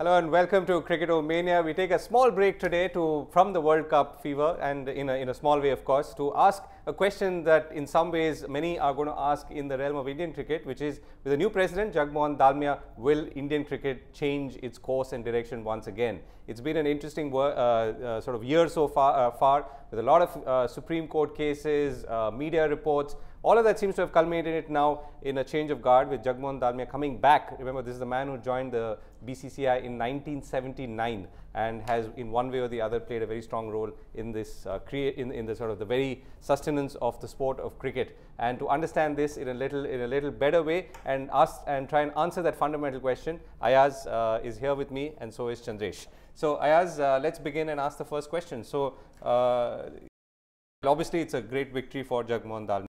Hello and welcome to Cricket Mania. We take a small break today to from the World Cup fever and in a, in a small way of course to ask a question that in some ways many are going to ask in the realm of Indian cricket which is with the new president Jagmohan Dalmia will Indian cricket change its course and direction once again? It's been an interesting uh, uh, sort of year so far, uh, far with a lot of uh, Supreme Court cases, uh, media reports all of that seems to have culminated it now in a change of guard with Jagmohan Dalmia coming back. Remember, this is the man who joined the BCCI in 1979 and has, in one way or the other, played a very strong role in this uh, in, in the sort of the very sustenance of the sport of cricket. And to understand this in a little in a little better way and ask and try and answer that fundamental question, Ayaz uh, is here with me, and so is Chandresh. So, Ayaz, uh, let's begin and ask the first question. So. Uh, obviously, it's a great victory for Jagmohan Dalmia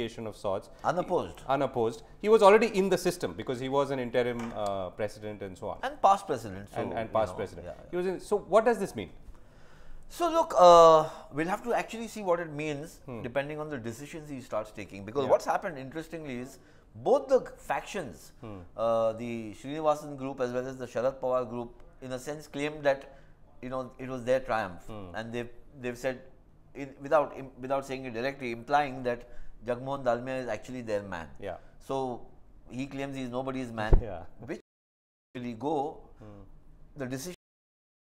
of sorts. Unopposed. unopposed. He was already in the system because he was an interim uh, president and so on. And past president. So and, and, past you know, president. Yeah, yeah. He was in, so what does this mean? So look, uh, we'll have to actually see what it means hmm. depending on the decisions he starts taking. Because yeah. what's happened interestingly is both the factions, hmm. uh, the Srinivasan group as well as the Sharad Pawar group, in a sense claimed that you know it was their triumph, hmm. and they've they've said in, without without saying it directly, implying that Jagmohan Dalmia is actually their man. Yeah. So he claims he's nobody's man. Yeah. Which will he go? Hmm. The decision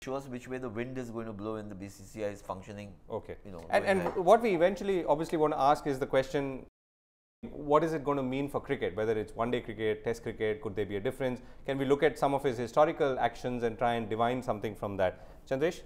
shows which way the wind is going to blow in the BCCI is functioning. Okay. You know. And and what we eventually obviously want to ask is the question. What is it going to mean for cricket? Whether it's one-day cricket, Test cricket, could there be a difference? Can we look at some of his historical actions and try and divine something from that? Chandresh,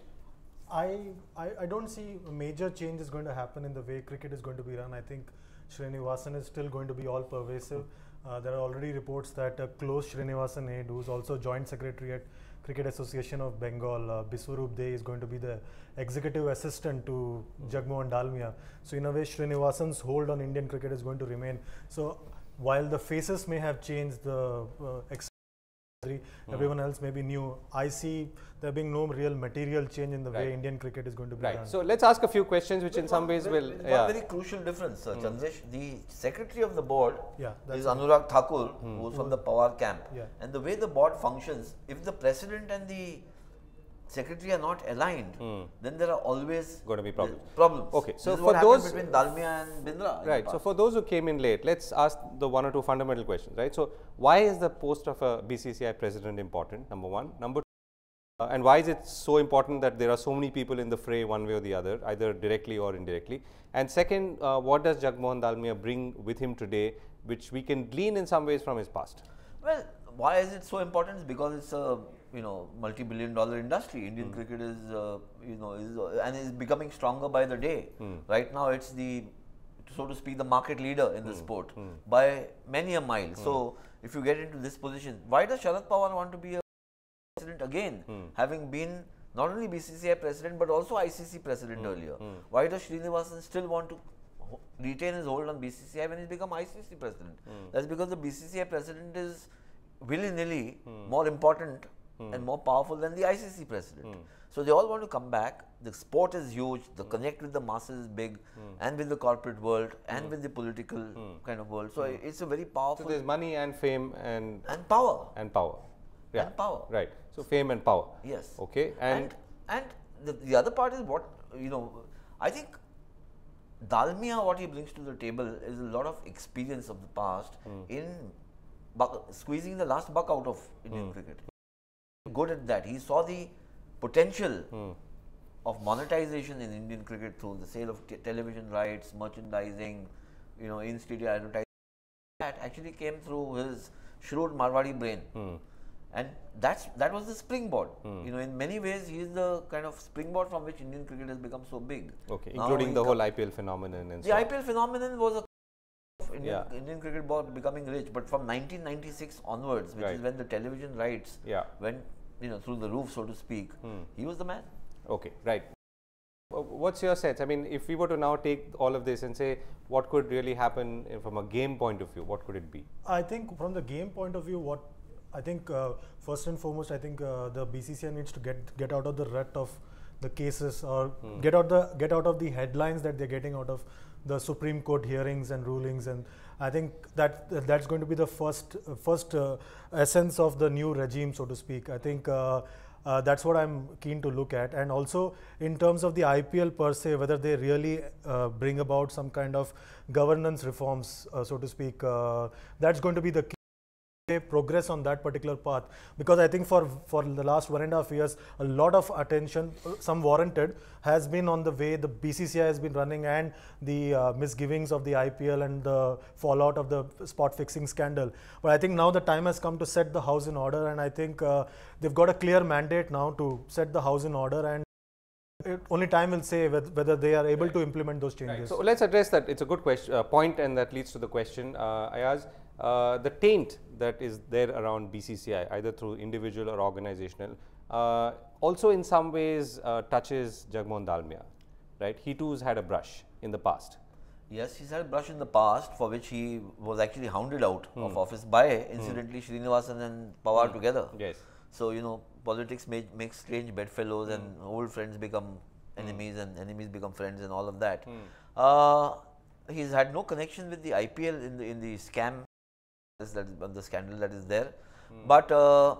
I, I, I don't see a major change is going to happen in the way cricket is going to be run. I think Srinivasan is still going to be all pervasive. Uh, there are already reports that a uh, close Srinivasan aide, who is also Joint Secretary at Cricket Association of Bengal, uh, Biswarup Dey is going to be the executive assistant to Jagmohan Dalmia. So in a way, Srinivasan's hold on Indian cricket is going to remain. So while the faces may have changed, the uh, Hmm. everyone else may be new. I see there being no real material change in the right. way Indian cricket is going to be right. done. So let's ask a few questions which but in some ways will... One yeah. very crucial difference, uh, mm. Chandresh, the secretary of the board yeah, is Anurag Thakur, mm. who's from the Power camp. Yeah. And the way the board functions, if the president and the secretary are not aligned, mm. then there are always going to be problems. Problems. Okay. So for those between Dalmia and Bindra. Right. So for those who came in late, let's ask the one or two fundamental questions. Right. So why is the post of a BCCI president important? Number one. Number two. Uh, and why is it so important that there are so many people in the fray one way or the other, either directly or indirectly? And second, uh, what does Jagmohan Dalmia bring with him today, which we can glean in some ways from his past? Well, why is it so important? It's because it's a you know multi-billion dollar industry. Indian mm. cricket is uh, you know is uh, and is becoming stronger by the day. Mm. Right now, it's the so to speak the market leader in the hmm. sport hmm. by many a mile. So hmm. if you get into this position, why does Sharad Pawar want to be a president again, having been not only BCCI president but also ICC president earlier? Why does Srinivasan still want to retain his hold on BCCI when he's become ICC president. Mm. That's because the BCCI president is willy-nilly hmm. more important hmm. and more powerful than the ICC president. Hmm. So they all want to come back. The sport is huge. The hmm. connect with the masses is big, hmm. and with the corporate world, and with the political kind of world. So it's a very powerful. So there's money and fame and and power and power, yeah, and power. Right. So fame and power. Yes. Okay. And and, and the, the other part is what you know. I think Dalmia, what he brings to the table is a lot of experience of the past mm. in buck, squeezing the last buck out of Indian mm. cricket. Good at that. He saw the potential mm. of monetization in Indian cricket through the sale of television rights, merchandising, you know, in studio advertising. That actually came through his shrewd Marwari brain. Mm. And that's that was the springboard. Hmm. You know, in many ways, he is the kind of springboard from which Indian cricket has become so big. Okay, now including the whole IPL phenomenon and the IPL phenomenon was a Indian, yeah. Indian cricket ball becoming rich. But from 1996 onwards, which right. is when the television rights yeah. went you know through the roof, so to speak, hmm. he was the man. Okay, right. What's your sense? I mean, if we were to now take all of this and say what could really happen eh, from a game point of view, what could it be? I think from the game point of view, what I think uh, first and foremost, I think uh, the BCCI needs to get get out of the rut of the cases or hmm. get out the get out of the headlines that they're getting out of the Supreme Court hearings and rulings, and I think that that's going to be the first first uh, essence of the new regime, so to speak. I think. Uh, uh, that's what I'm keen to look at. And also in terms of the IPL per se, whether they really uh, bring about some kind of governance reforms, uh, so to speak, uh, that's going to be the key progress on that particular path because i think for for the last one and a half years a lot of attention some warranted has been on the way the bcci has been running and the uh, misgivings of the ipl and the fallout of the spot fixing scandal but i think now the time has come to set the house in order and i think uh, they've got a clear mandate now to set the house in order and it, only time will say whether they are able right. to implement those changes. Right. So let's address that. It's a good question, uh, point and that leads to the question uh, I asked. Uh, the taint that is there around BCCI, either through individual or organizational, uh, also in some ways uh, touches Jagmohan Dalmia, right? He too has had a brush in the past. Yes, he's had a brush in the past for which he was actually hounded out of hmm. office by, hmm. incidentally, hmm. Srinivasan and Pawar hmm. together. Yes. So, you know, politics makes strange bedfellows mm. and old friends become enemies mm. and enemies become friends and all of that. Mm. Uh, he's had no connection with the IPL in the in the scam that is the scandal that is there. Mm. But uh,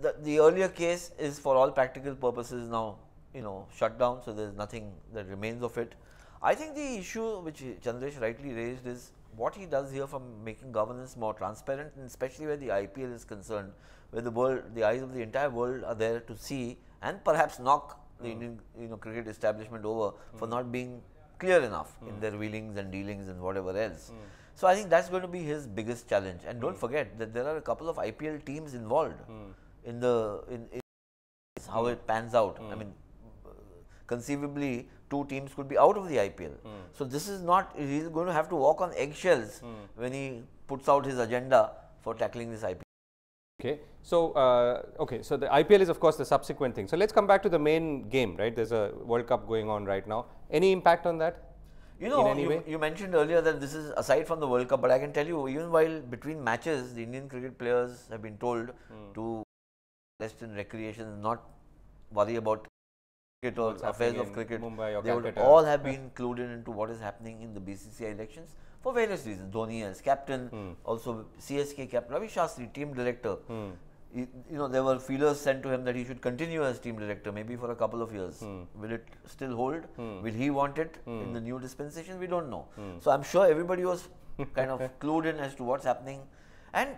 the, the earlier case is for all practical purposes now, you know, shut down. So, there is nothing that remains of it. I think the issue which Chandresh rightly raised is what he does here for making governance more transparent and especially where the IPL is concerned, where the world, the eyes of the entire world are there to see and perhaps knock mm. the hmm. Indian, you know, cricket establishment over mm. for not being clear enough mm. in hmm. their wheelings and dealings and whatever else. Mm. So I think that's going to be his biggest challenge. And don't mm. forget that there are a couple of IPL teams involved hmm. in the in, in how hmm. it pans out. I mean, conceivably two teams could be out of the IPL. So this is not he's going to have to walk on eggshells when he puts out his agenda for tackling this IPL. Okay, so uh, okay, so the IPL is of course the subsequent thing. So let's come back to the main game, right? There's a World Cup going on right now. Any impact on that? You know, you, you, mentioned earlier that this is aside from the World Cup, but I can tell you, even while between matches, the Indian cricket players have been told mm. to rest in recreation, not worry about cricket or affairs of cricket. Mumbai or they would all have been included into what is happening in the BCCI elections for various reasons. Dhoni as captain, mm. also CSK captain, Ravi Shastri, team director. Mm you know, there were feelers sent to him that he should continue as team director, maybe for a couple of years. Hmm. Will it still hold? Hmm. Will he want it hmm. in the new dispensation? We don't know. Hmm. So I'm sure everybody was kind of clued in as to what's happening. And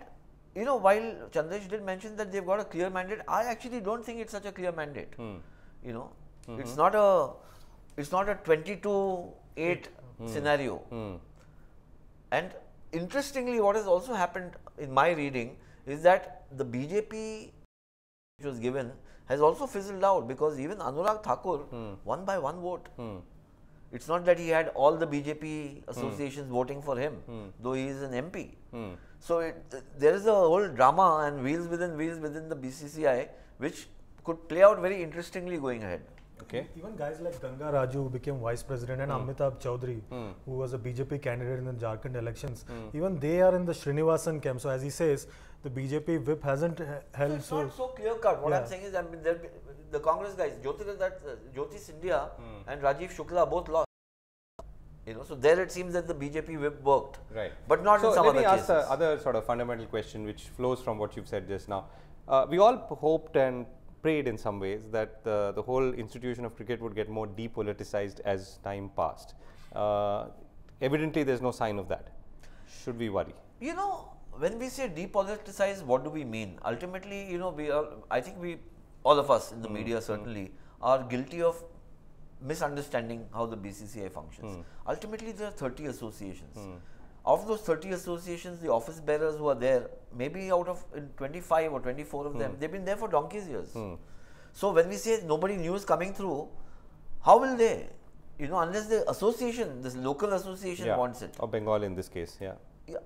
you know, while Chandresh did mention that they've got a clear mandate, I actually don't think it's such a clear mandate. Hmm. You know, mm it's not a it's not a 22-8 hmm. scenario. And interestingly, what has also happened in my reading is that the BJP which was given has also fizzled out because even Anurag Thakur hmm. won by one vote. Hmm. It's not that he had all the BJP hmm. associations hmm. voting for him, hmm. though he is an MP. Hmm. So it, there is a whole drama and wheels within wheels within the BCCI, which could play out very interestingly going ahead. Okay. Even guys like Ganga Raju, who became vice president, and mm. Amitabh Chaudhary, mm. who was a BJP candidate in the Jharkhand elections, mm. even they are in the Srinivasan camp. So, as he says, the BJP whip hasn't held. So it's so not so clear cut. What yeah. I'm saying is, I mean, the Congress guys, Jyoti that, uh, Jyoti Sindhya hmm. and Rajiv Shukla both lost. You know, so there it seems that the BJP whip worked. Right. But not so in some other cases. So let me ask the other sort of fundamental question which flows from what you've said just now. Uh, we all hoped and prayed in some ways that the, the whole institution of cricket would get more depoliticized as time passed. Uh, evidently, there's no sign of that. Should we worry? You know, when we say depoliticize, what do we mean? Ultimately, you know, we are. I think we, all of us in the mm. media hmm. certainly, are guilty of misunderstanding how the BCCI functions. Mm. Ultimately, there are 30 associations. Mm. Of those 30 associations, the office bearers who are there, maybe out of 25 or 24 of them, hmm. they've been there for donkey's years. Hmm. So when we say nobody new is coming through, how will they? You know, unless the association, this local association yeah. wants it. Or Bengal in this case, yeah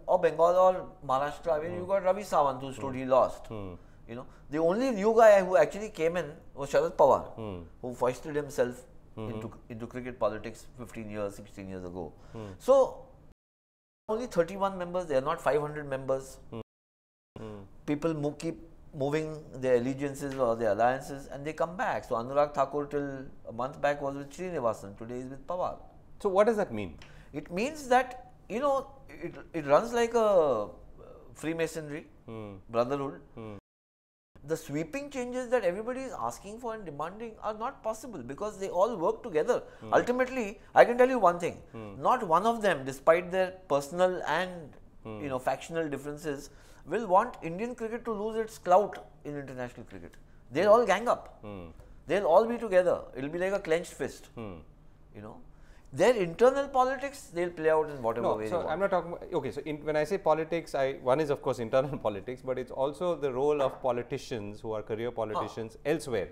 or Bengal or Maharashtra. I mean, you got Ravi Sawant who stood, he hmm. lost. Hmm. You know, the only new guy who actually came in was Sharad Pawar, hmm. who foisted himself into into cricket politics 15 years, 16 years ago. So only 31 members. They are not 500 members. People keep moving their allegiances or their alliances and they come back. So Anurag Thakur till a month back was with Srinivasan, today is with Pawar. So what does that mean? It means that you know, it, it runs like a uh, Freemasonry, mm. brotherhood. Mm. The sweeping changes that everybody is asking for and demanding are not possible because they all work together. Mm. Ultimately, I can tell you one thing hmm. not one of them, despite their personal and hmm. you know factional differences, will want Indian cricket to lose its clout in international cricket. They'll hmm. all gang up, they'll all be together. It'll be like a clenched fist, you know their internal politics they'll play out in whatever no, way so i'm not talking about, okay so in, when i say politics i one is of course internal politics but it's also the role of politicians who are career politicians huh. Ah. elsewhere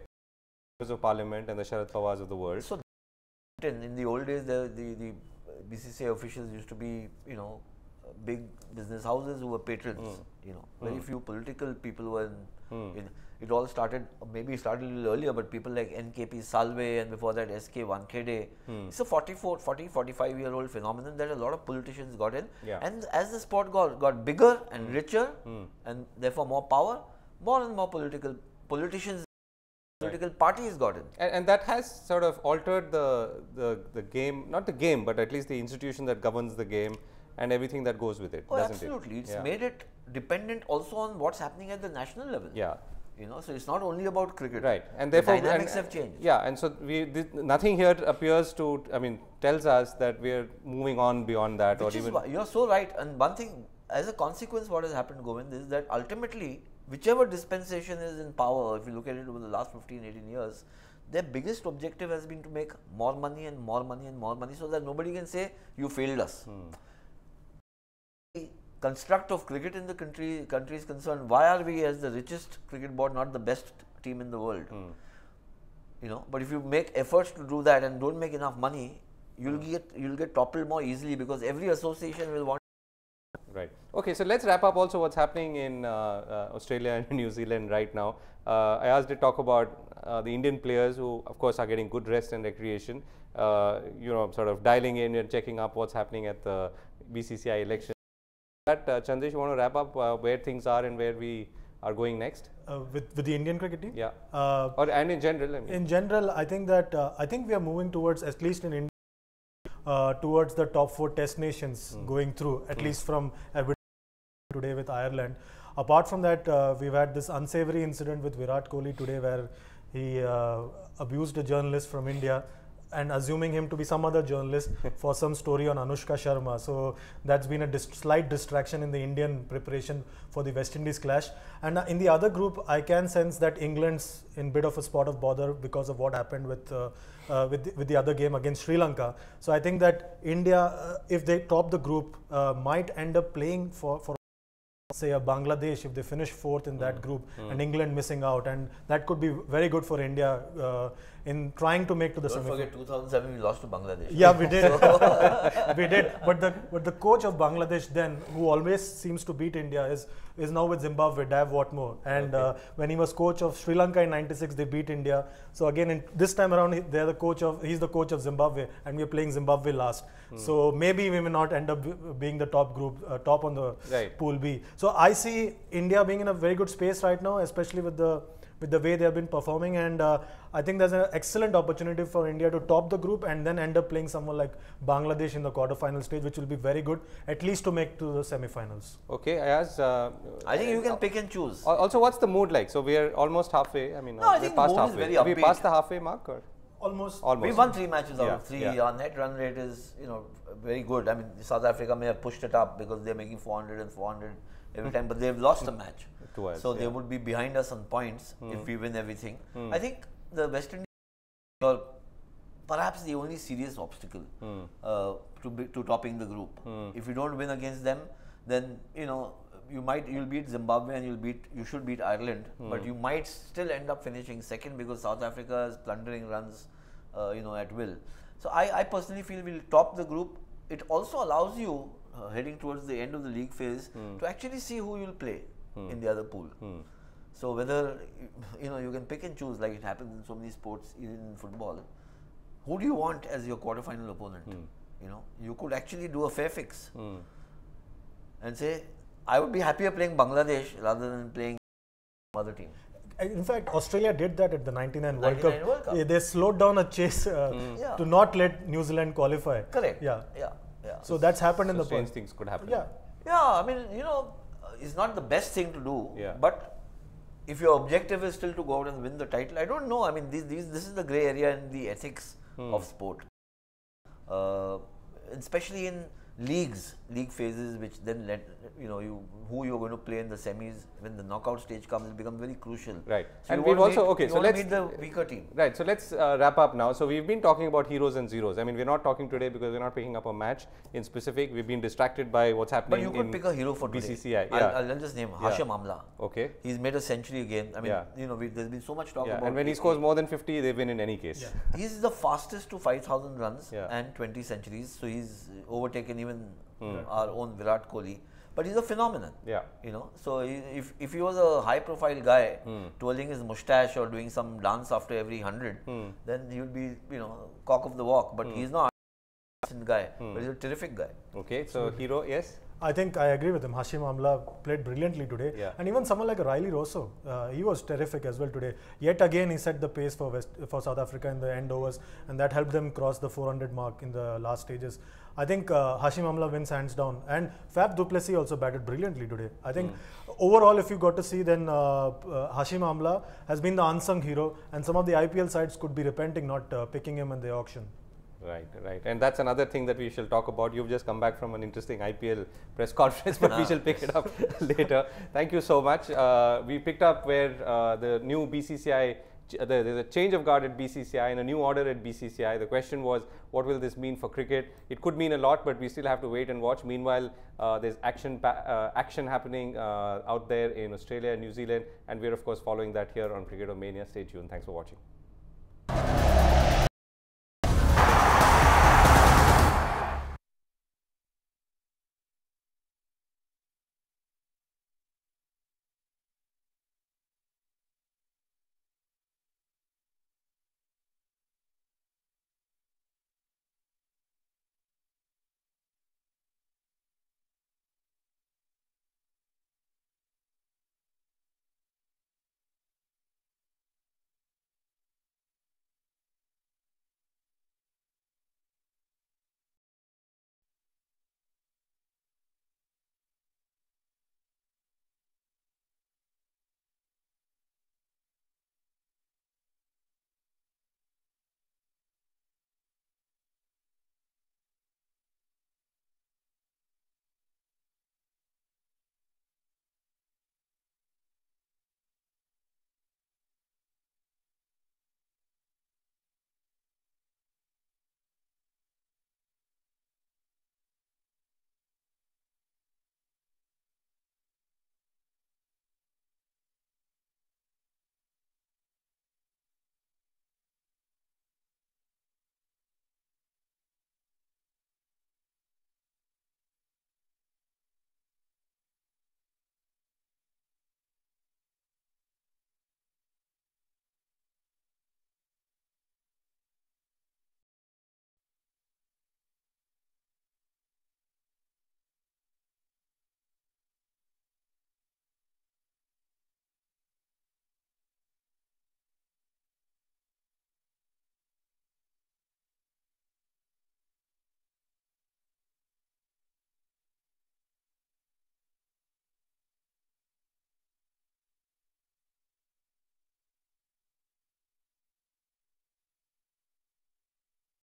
of parliament and the sharad pawars of the world so in the old days the, the the bcca officials used to be you know big business houses who were patrons mm. you know hmm. very mm. few political people were in Hmm. You know, it all started maybe started a little earlier, but people like NKP Salve and before that SK Wankhede. Hmm. It's a 44, 40, 45 year old phenomenon that a lot of politicians got in. Yeah. And as the sport got, got bigger and hmm. richer hmm. and therefore more power, more and more political politicians political parties got in. And, and, that has sort of altered the, the, the game, not the game, but at least the institution that governs the game and everything that goes with it. Oh, absolutely. It? It's yeah. made it dependent also on what's happening at the national level. Yeah. You know, so it's not only about cricket. Right, and therefore the dynamics and, have changed. Yeah, and so we nothing here appears to. I mean, tells us that we are moving on beyond that, Which or even. You're so right, and one thing as a consequence, what has happened, Govind, is that ultimately, whichever dispensation is in power, if you look at it over the last 15, 18 years, their biggest objective has been to make more money and more money and more money so that nobody can say, you failed us. Hmm construct of cricket in the country country is concerned, why are we as the richest cricket board not the best team in the world? Mm. You know, but if you make efforts to do that and don't make enough money, you'll mm. get you'll get toppled more easily because every association will want. Right. Okay. So let's wrap up also what's happening in uh, uh, Australia and New Zealand right now. Uh, I asked to talk about uh, the Indian players who, of course, are getting good rest and recreation. Uh, you know, sort of dialing in and checking up what's happening at the BCCI election that, uh, Chandish, you want to wrap up uh, where things are and where we are going next? Uh, with, with the Indian cricket team? Yeah. Uh, or and in general. I mean. In general, I think that uh, I think we are moving towards at least in India uh, towards the top four Test nations mm. going through at mm. least from today with Ireland. Apart from that, uh, we've had this unsavory incident with Virat Kohli today where he abused a journalist from India and assuming him to be some other journalist for some story on Anushka Sharma. So that's been a slight distraction in the Indian preparation for the West Indies clash. And uh, in the other group, I can sense that England's in bit of a spot of bother because of what happened with uh, uh, with, the, with the other game against Sri Lanka. So I think that India, uh, if they top the group, uh, might end up playing for for say a Bangladesh if they finish fourth in that mm. group mm. and England missing out and that could be very good for India uh, in trying to make to the Don't semifinal. forget 2007 we lost to Bangladesh. Yeah, we did. we did. But the but the coach of Bangladesh then, who always seems to beat India, is is now with Zimbabwe, Dave Watmore. And okay. uh, when he was coach of Sri Lanka in '96, they beat India. So again, in, this time around, they're the coach of he's the coach of Zimbabwe, and we're playing Zimbabwe last. Hmm. So maybe we may not end up being the top group, uh, top on the right. pool B. So I see India being in a very good space right now, especially with the with the way they have been performing. And uh, I think there's an excellent opportunity for India to top the group and then end up playing someone like Bangladesh in the quarterfinal stage, which will be very good, at least to make to the semi-finals. Okay, Ayaz. Uh, I think you can uh, pick and choose. Also, what's the mood like? So we are almost halfway. I mean, no, I think past mood halfway. Is very upbeat. we passed the halfway mark? Or? Almost. Almost. We won three matches yeah. out of three. Yeah. Our net run rate is, you know, very good. I mean, South Africa may have pushed it up because they're making 400 and 400 every hmm. time, but they've lost the match so yeah. they would be behind us on points mm. if hmm. we win everything. Mm. I think the West Indies are perhaps the only serious obstacle mm. uh, to, be, to topping the group. Hmm. If you don't win against them, then you know you might you'll beat Zimbabwe and you'll beat you should beat Ireland, hmm. but you might still end up finishing second because South Africa is plundering runs, uh, you know, at will. So I, I personally feel we'll top the group. It also allows you uh, heading towards the end of the league phase mm. to actually see who you'll play. Hmm. in the other pool. Hmm. So whether you know you can pick and choose like it happens in so many sports, even in football. Who do you want as your quarterfinal opponent? Hmm. You know, you could actually do a fair fix and say, I would be happier playing Bangladesh rather than playing other team. Uh, in fact, Australia did that at the 99 World, 99 Cup. World Cup. They slowed down a chase uh, mm. yeah. to not let New Zealand qualify. Correct. Yeah. Yeah. yeah. So, so that's happened so in the past. things could happen. Yeah. Yeah. I mean, you know, is not the best thing to do. Yeah. But if your objective is still to go out and win the title, I don't know. I mean, these, these, this is the gray area in the ethics hmm. of sport, uh, especially in leagues league phases, which then let you know you who you're going to play in the semis when the knockout stage comes, it becomes very crucial. Right. So and we've also okay. So let's meet the weaker team. Right. So let's uh, wrap up now. So we've been talking about heroes and zeros. I mean, we're not talking today because we're not picking up a match in specific. We've been distracted by what's happening. But you could pick a hero for BCCI. Yeah. I'll, I'll just name yeah. Hashim Amla. Okay. He's made a century again. I mean, yeah. you know, we, there's been so much talk yeah. about. And when he scores more than 50, they win in any case. Yeah. he's the fastest to 5,000 runs and 20 centuries. So he's overtaken even Hmm. our own Virat Kohli. But he's a phenomenon. Yeah. You know, so if, if he was a high profile guy, hmm. twirling his mustache or doing some dance after every 100, hmm. then he would be, you know, cock of the walk. But he's not guy, but he's a terrific guy. Okay, so hero, yes? I think I agree with him. Hashim Amla played brilliantly today. Yeah. And even someone like Riley Rosso, uh, he was terrific as well today. Yet again, he set the pace for, West, for South Africa in the end overs, and that helped them cross the 400 mark in the last stages. I think uh, Hashim Amla wins hands down. And Fab Duplessis also batted brilliantly today. I think mm. overall, if you got to see, then uh, uh, Hashim Amla has been the unsung hero, and some of the IPL sides could be repenting not uh, picking him in the auction. Right, right. And that's another thing that we shall talk about. You've just come back from an interesting IPL press conference, but we ah. shall pick it up later. Thank you so much. Uh, we picked up where uh, the new BCCI, there's a change of guard at BCCI and a new order at BCCI. The question was, what will this mean for cricket? It could mean a lot, but we still have to wait and watch. Meanwhile, uh, there's action, uh, action happening uh, out there in Australia, New Zealand, and we're of course following that here on Cricketomania. Stay tuned. Thanks for watching.